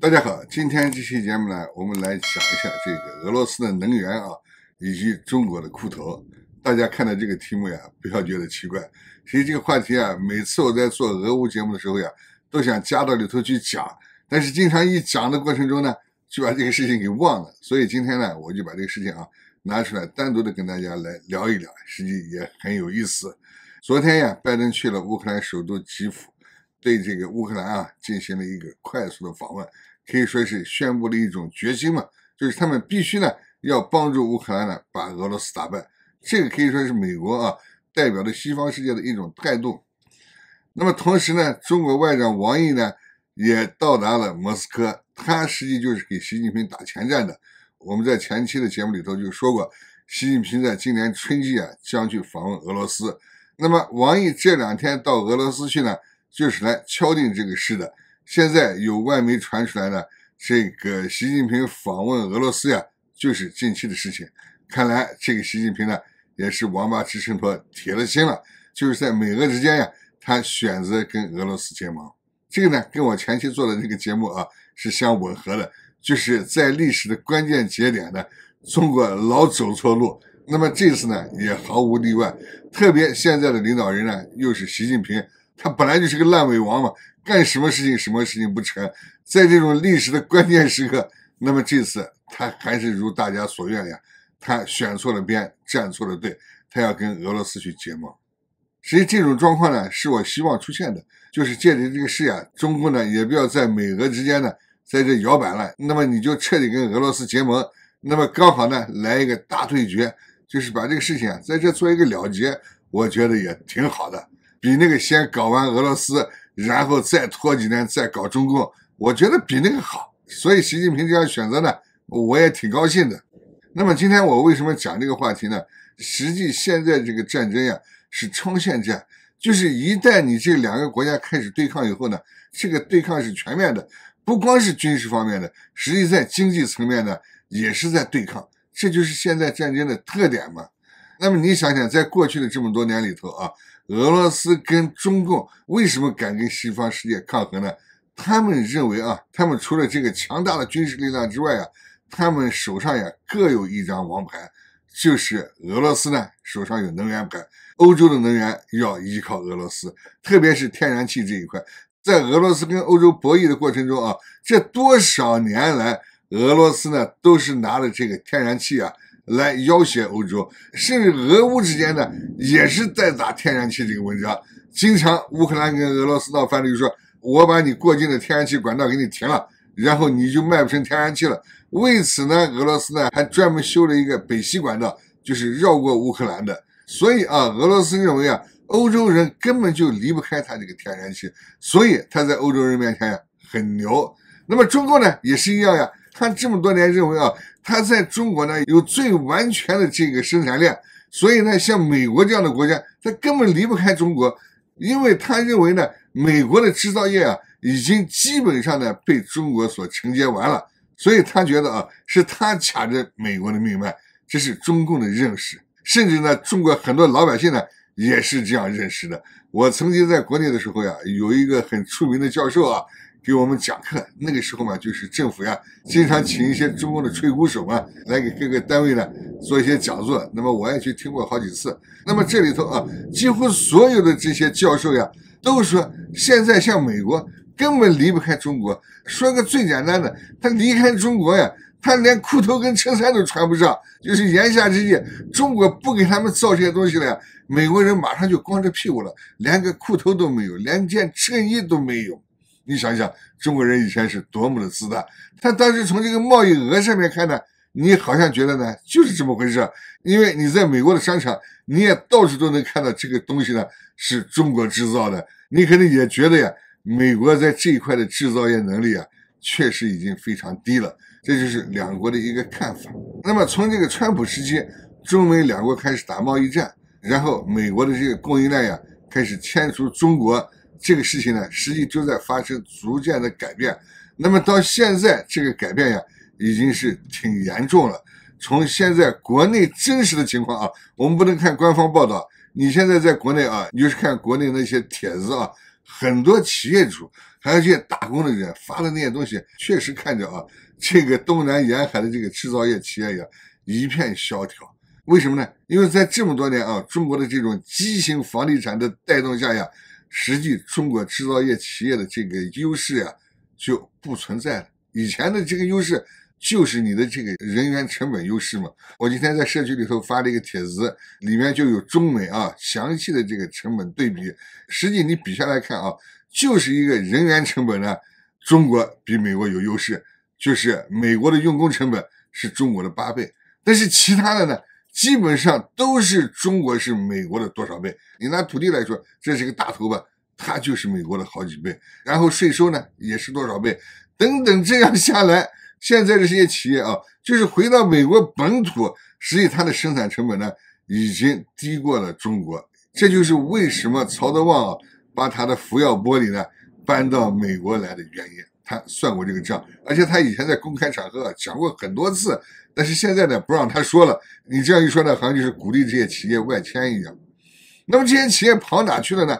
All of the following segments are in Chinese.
大家好，今天这期节目呢，我们来讲一下这个俄罗斯的能源啊，以及中国的库头。大家看到这个题目呀，不要觉得奇怪。其实这个话题啊，每次我在做俄乌节目的时候呀，都想加到里头去讲，但是经常一讲的过程中呢，就把这个事情给忘了。所以今天呢，我就把这个事情啊拿出来单独的跟大家来聊一聊，实际也很有意思。昨天呀，拜登去了乌克兰首都基辅。对这个乌克兰啊进行了一个快速的访问，可以说是宣布了一种决心嘛，就是他们必须呢要帮助乌克兰呢把俄罗斯打败。这个可以说是美国啊代表了西方世界的一种态度。那么同时呢，中国外长王毅呢也到达了莫斯科，他实际就是给习近平打前站的。我们在前期的节目里头就说过，习近平在今年春季啊将去访问俄罗斯。那么王毅这两天到俄罗斯去呢？就是来敲定这个事的。现在有外媒传出来的这个习近平访问俄罗斯呀，就是近期的事情。看来这个习近平呢，也是王八吃秤砣，铁了心了，就是在美俄之间呀，他选择跟俄罗斯结盟。这个呢，跟我前期做的那个节目啊是相吻合的，就是在历史的关键节点呢，中国老走错路。那么这次呢，也毫无例外。特别现在的领导人呢，又是习近平。他本来就是个烂尾王嘛，干什么事情什么事情不成，在这种历史的关键时刻，那么这次他还是如大家所愿呀，他选错了边，站错了队，他要跟俄罗斯去结盟。所以这种状况呢，是我希望出现的，就是借着这个事呀，中共呢也不要在美俄之间呢在这摇摆了，那么你就彻底跟俄罗斯结盟，那么刚好呢来一个大对决，就是把这个事情在这做一个了结，我觉得也挺好的。比那个先搞完俄罗斯，然后再拖几年再搞中共，我觉得比那个好。所以习近平这样选择呢，我也挺高兴的。那么今天我为什么讲这个话题呢？实际现在这个战争呀是冲线战，就是一旦你这两个国家开始对抗以后呢，这个对抗是全面的，不光是军事方面的，实际在经济层面呢也是在对抗。这就是现在战争的特点嘛。那么你想想，在过去的这么多年里头啊。俄罗斯跟中共为什么敢跟西方世界抗衡呢？他们认为啊，他们除了这个强大的军事力量之外啊，他们手上也各有一张王牌，就是俄罗斯呢手上有能源牌，欧洲的能源要依靠俄罗斯，特别是天然气这一块，在俄罗斯跟欧洲博弈的过程中啊，这多少年来俄罗斯呢都是拿着这个天然气啊。来要挟欧洲，甚至俄乌之间呢，也是在打天然气这个文章。经常乌克兰跟俄罗斯闹翻了，就说我把你过境的天然气管道给你停了，然后你就卖不成天然气了。为此呢，俄罗斯呢还专门修了一个北溪管道，就是绕过乌克兰的。所以啊，俄罗斯认为啊，欧洲人根本就离不开它这个天然气，所以他在欧洲人面前呀很牛。那么中国呢也是一样呀。他这么多年认为啊，他在中国呢有最完全的这个生产链，所以呢，像美国这样的国家，他根本离不开中国，因为他认为呢，美国的制造业啊已经基本上呢被中国所承接完了，所以他觉得啊，是他卡着美国的命脉，这是中共的认识，甚至呢，中国很多老百姓呢也是这样认识的。我曾经在国内的时候呀，有一个很出名的教授啊。给我们讲课，那个时候嘛，就是政府呀，经常请一些中国的吹鼓手嘛，来给各个单位呢做一些讲座。那么我也去听过好几次。那么这里头啊，几乎所有的这些教授呀，都说现在像美国根本离不开中国。说个最简单的，他离开中国呀，他连裤头跟衬衫都穿不上。就是言下之意，中国不给他们造这些东西了，美国人马上就光着屁股了，连个裤头都没有，连件衬衣都没有。你想想，中国人以前是多么的自大。他当时从这个贸易额上面看呢，你好像觉得呢，就是这么回事。因为你在美国的商场，你也到处都能看到这个东西呢，是中国制造的。你肯定也觉得呀，美国在这一块的制造业能力啊，确实已经非常低了。这就是两国的一个看法。那么从这个川普时期，中美两国开始打贸易战，然后美国的这个供应链呀，开始迁出中国。这个事情呢，实际就在发生逐渐的改变。那么到现在，这个改变呀，已经是挺严重了。从现在国内真实的情况啊，我们不能看官方报道。你现在在国内啊，你就是看国内那些帖子啊，很多企业主还有些打工的人发的那些东西，确实看着啊，这个东南沿海的这个制造业企业呀，一片萧条。为什么呢？因为在这么多年啊，中国的这种畸形房地产的带动下呀。实际中国制造业企业的这个优势呀，就不存在了。以前的这个优势就是你的这个人员成本优势嘛。我今天在社区里头发了一个帖子，里面就有中美啊详细的这个成本对比。实际你比下来看啊，就是一个人员成本呢，中国比美国有优势，就是美国的用工成本是中国的八倍。但是其他的呢？基本上都是中国是美国的多少倍？你拿土地来说，这是个大头吧，它就是美国的好几倍。然后税收呢，也是多少倍，等等，这样下来，现在这些企业啊，就是回到美国本土，实际它的生产成本呢，已经低过了中国。这就是为什么曹德旺啊，把他的福耀玻璃呢，搬到美国来的原因。他算过这个账，而且他以前在公开场合讲过很多次，但是现在呢不让他说了。你这样一说呢，好像就是鼓励这些企业外迁一样。那么这些企业跑哪去了呢？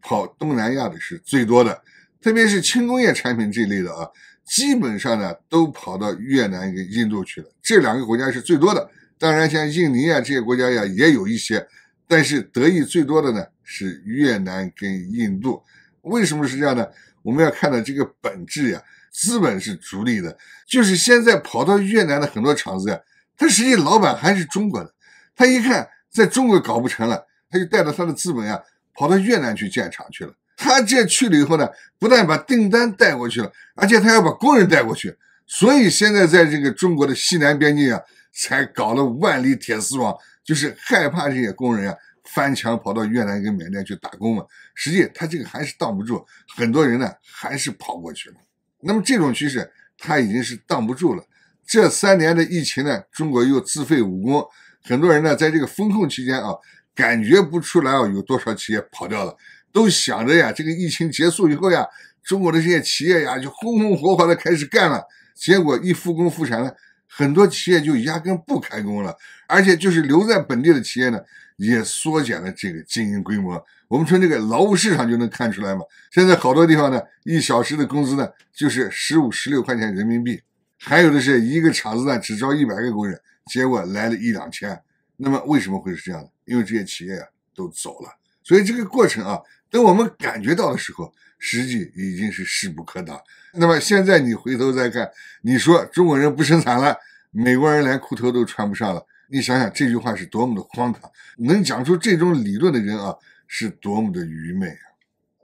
跑东南亚的是最多的，特别是轻工业产品这类的啊，基本上呢都跑到越南跟印度去了。这两个国家是最多的。当然像印尼啊这些国家呀也有一些，但是得益最多的呢是越南跟印度。为什么是这样呢？我们要看到这个本质呀，资本是逐利的，就是现在跑到越南的很多厂子啊，他实际老板还是中国的，他一看在中国搞不成了，他就带着他的资本呀，跑到越南去建厂去了。他这去了以后呢，不但把订单带过去了，而且他要把工人带过去，所以现在在这个中国的西南边境啊，才搞了万里铁丝网，就是害怕这些工人啊。翻墙跑到越南跟缅甸去打工嘛，实际他这个还是挡不住，很多人呢还是跑过去了。那么这种趋势，他已经是挡不住了。这三年的疫情呢，中国又自废武功，很多人呢在这个封控期间啊，感觉不出来啊有多少企业跑掉了，都想着呀，这个疫情结束以后呀，中国的这些企业呀就轰轰火火的开始干了。结果一复工复产了，很多企业就压根不开工了，而且就是留在本地的企业呢。也缩减了这个经营规模。我们从这个劳务市场就能看出来嘛。现在好多地方呢，一小时的工资呢就是十五、十六块钱人民币，还有的是一个厂子呢只招一百个工人，结果来了一两千。那么为什么会是这样的？因为这些企业都走了。所以这个过程啊，等我们感觉到的时候，实际已经是势不可挡。那么现在你回头再看，你说中国人不生产了，美国人连裤头都穿不上了。你想想这句话是多么的荒唐，能讲出这种理论的人啊，是多么的愚昧啊！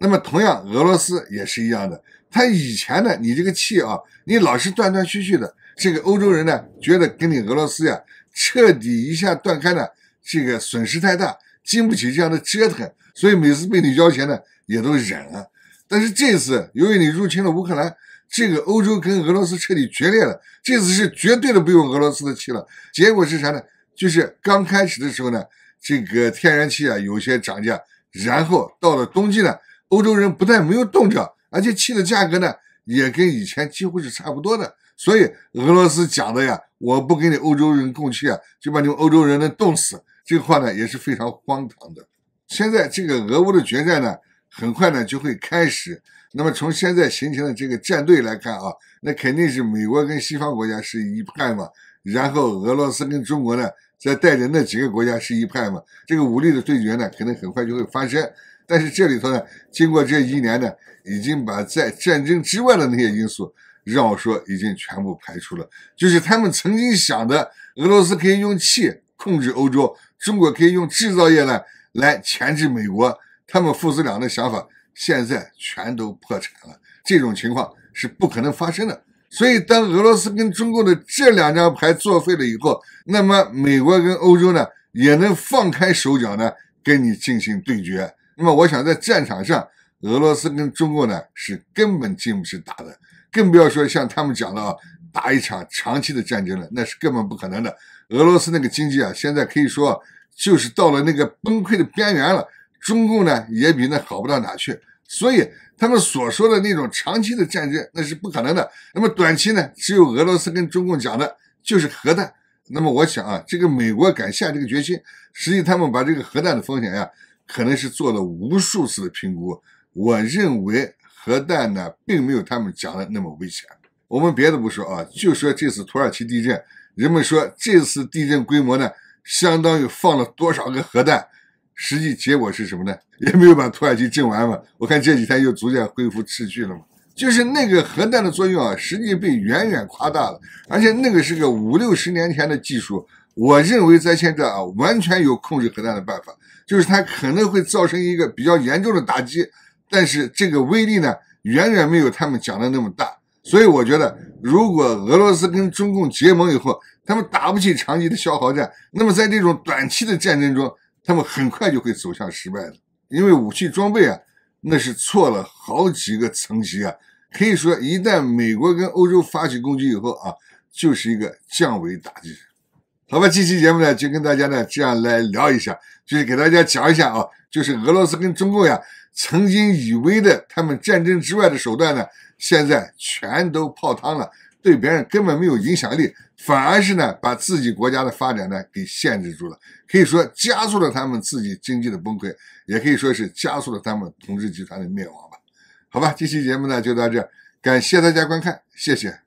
那么同样，俄罗斯也是一样的。他以前呢，你这个气啊，你老是断断续续的，这个欧洲人呢，觉得跟你俄罗斯呀彻底一下断开了，这个损失太大，经不起这样的折腾，所以每次被你要钱呢，也都忍了。但是这次，由于你入侵了乌克兰，这个欧洲跟俄罗斯彻底决裂了，这次是绝对的不用俄罗斯的气了。结果是啥呢？就是刚开始的时候呢，这个天然气啊有些涨价，然后到了冬季呢，欧洲人不但没有冻着，而且气的价格呢也跟以前几乎是差不多的。所以俄罗斯讲的呀，我不给你欧洲人供气啊，就把你们欧洲人能冻死，这话呢也是非常荒唐的。现在这个俄乌的决战呢，很快呢就会开始。那么从现在形成的这个战队来看啊，那肯定是美国跟西方国家是一派嘛，然后俄罗斯跟中国呢。在带着那几个国家是一派嘛？这个武力的对决呢，可能很快就会发生。但是这里头呢，经过这一年呢，已经把在战争之外的那些因素，让我说已经全部排除了。就是他们曾经想的，俄罗斯可以用气控制欧洲，中国可以用制造业呢来钳制美国，他们父子俩的想法现在全都破产了。这种情况是不可能发生的。所以，当俄罗斯跟中共的这两张牌作废了以后，那么美国跟欧洲呢，也能放开手脚呢，跟你进行对决。那么，我想在战场上，俄罗斯跟中共呢，是根本进不去打的，更不要说像他们讲的啊，打一场长期的战争了，那是根本不可能的。俄罗斯那个经济啊，现在可以说就是到了那个崩溃的边缘了。中共呢，也比那好不到哪去。所以他们所说的那种长期的战争，那是不可能的。那么短期呢？只有俄罗斯跟中共讲的就是核弹。那么我想啊，这个美国敢下这个决心，实际他们把这个核弹的风险呀，可能是做了无数次的评估。我认为核弹呢，并没有他们讲的那么危险。我们别的不说啊，就说这次土耳其地震，人们说这次地震规模呢，相当于放了多少个核弹。实际结果是什么呢？也没有把土耳其震完嘛。我看这几天又逐渐恢复秩序了嘛。就是那个核弹的作用啊，实际被远远夸大了。而且那个是个五六十年前的技术，我认为在现在啊，完全有控制核弹的办法。就是它可能会造成一个比较严重的打击，但是这个威力呢，远远没有他们讲的那么大。所以我觉得，如果俄罗斯跟中共结盟以后，他们打不起长期的消耗战，那么在这种短期的战争中，他们很快就会走向失败的，因为武器装备啊，那是错了好几个层级啊。可以说，一旦美国跟欧洲发起攻击以后啊，就是一个降维打击。好吧，这期节目呢，就跟大家呢这样来聊一下，就是给大家讲一下啊，就是俄罗斯跟中共呀，曾经以为的他们战争之外的手段呢，现在全都泡汤了。对别人根本没有影响力，反而是呢，把自己国家的发展呢给限制住了，可以说加速了他们自己经济的崩溃，也可以说是加速了他们统治集团的灭亡吧。好吧，这期节目呢就到这，感谢大家观看，谢谢。